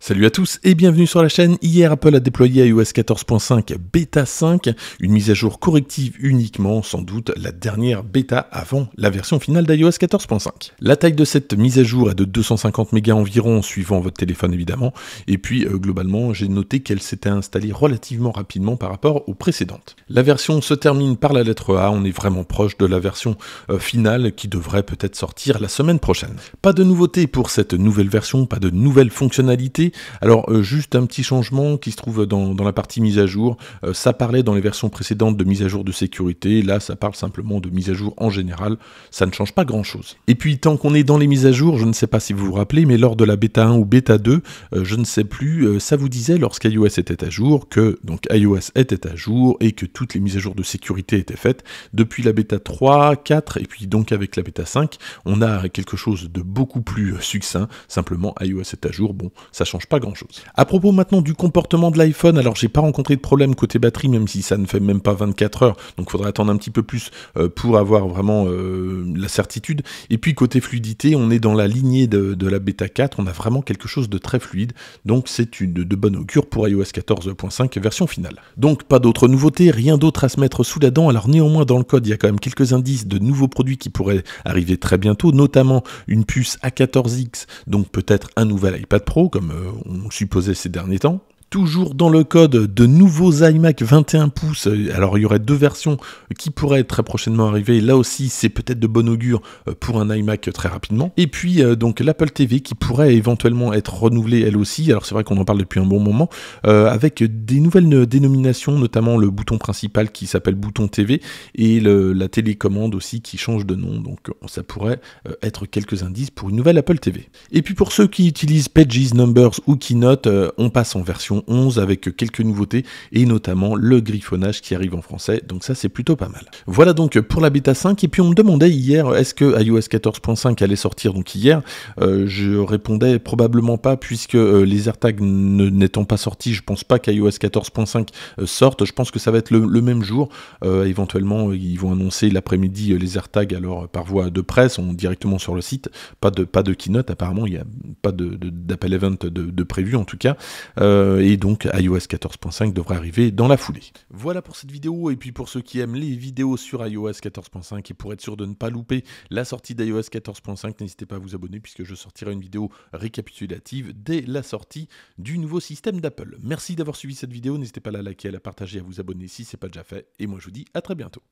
Salut à tous et bienvenue sur la chaîne. Hier, Apple a déployé iOS 14.5 Beta 5, une mise à jour corrective uniquement, sans doute la dernière bêta avant la version finale d'iOS 14.5. La taille de cette mise à jour est de 250 mégas environ, suivant votre téléphone évidemment. Et puis, euh, globalement, j'ai noté qu'elle s'était installée relativement rapidement par rapport aux précédentes. La version se termine par la lettre A, on est vraiment proche de la version euh, finale qui devrait peut-être sortir la semaine prochaine. Pas de nouveautés pour cette nouvelle version, pas de nouvelles fonctionnalités alors euh, juste un petit changement qui se trouve dans, la partie mise à jour. Euh, ça parlait dans les versions précédentes de mise à jour de sécurité, là ça parle simplement de mise à jour en général, ça ne change pas grand-chose. Et puis tant qu'on est dans les mises à jour, je ne sais pas si vous vous rappelez, mais lors de la bêta 1 ou bêta 2, euh, je ne sais plus, ça vous disait lorsqu'iOS était à jour que donc iOS était à jour et que toutes les mises à jour de sécurité étaient faites. Depuis la bêta 3, 4 et puis donc avec la bêta 5, on a quelque chose de beaucoup plus succinct, simplement iOS est à jour, bon ça change pas grand chose. À propos maintenant du comportement de l'iPhone, alors j'ai pas rencontré de problème côté batterie, même si ça ne fait même pas 24 heures, donc faudrait attendre un petit peu plus euh, pour avoir vraiment euh, la certitude. Et puis côté fluidité, on est dans la lignée de, la bêta 4, on a vraiment quelque chose de très fluide, donc c'est une de, de bonne augure pour iOS 14.5 version finale. Donc pas d'autres nouveautés, rien d'autre à se mettre sous la dent, alors néanmoins dans le code il y a quand même quelques indices de nouveaux produits qui pourraient arriver très bientôt, notamment une puce A14X, donc peut-être un nouvel iPad Pro comme euh, on supposait ces derniers temps, Toujours dans le code de nouveaux iMac 21 pouces, alors il y aurait deux versions qui pourraient très prochainement arriver, là aussi c'est peut-être de bon augure euh, pour un iMac très rapidement. Et puis euh, donc l'Apple TV qui pourrait éventuellement être renouvelée elle aussi, alors c'est vrai qu'on en parle depuis un bon moment, euh, avec des nouvelles dénominations, notamment le bouton principal qui s'appelle bouton TV et la télécommande aussi qui change de nom, donc ça pourrait être quelques indices pour une nouvelle Apple TV. Et puis pour ceux qui utilisent Pages, Numbers ou Keynote, on passe en version 11 avec quelques nouveautés et notamment le griffonnage qui arrive en français. Donc ça c'est plutôt pas mal. Voilà donc pour la bêta 5 et puis on me demandait hier est-ce que iOS 14.5 allait sortir donc hier. Euh, je répondais probablement pas puisque les euh, les AirTags n'étant pas sortis, je pense pas qu'iOS 14.5 euh, sorte. Je pense que ça va être le, même jour. éventuellement ils vont annoncer l'après-midi les AirTags alors par voie de presse, ou directement sur le site. Pas de pas de keynote apparemment, il n'y a pas d'appel de, d'appel event de, prévu en tout cas. Euh, et donc iOS 14.5 devrait arriver dans la foulée. Voilà pour cette vidéo et puis pour ceux qui aiment les vidéos sur iOS 14.5 et pour être sûr de ne pas louper la sortie d'iOS 14.5, n'hésitez pas à vous abonner puisque je sortirai une vidéo récapitulative dès la sortie du nouveau système d'Apple. Merci d'avoir suivi cette vidéo, n'hésitez pas à la liker, à la partager, à vous abonner si ce n'est pas déjà fait et moi je vous dis à très bientôt.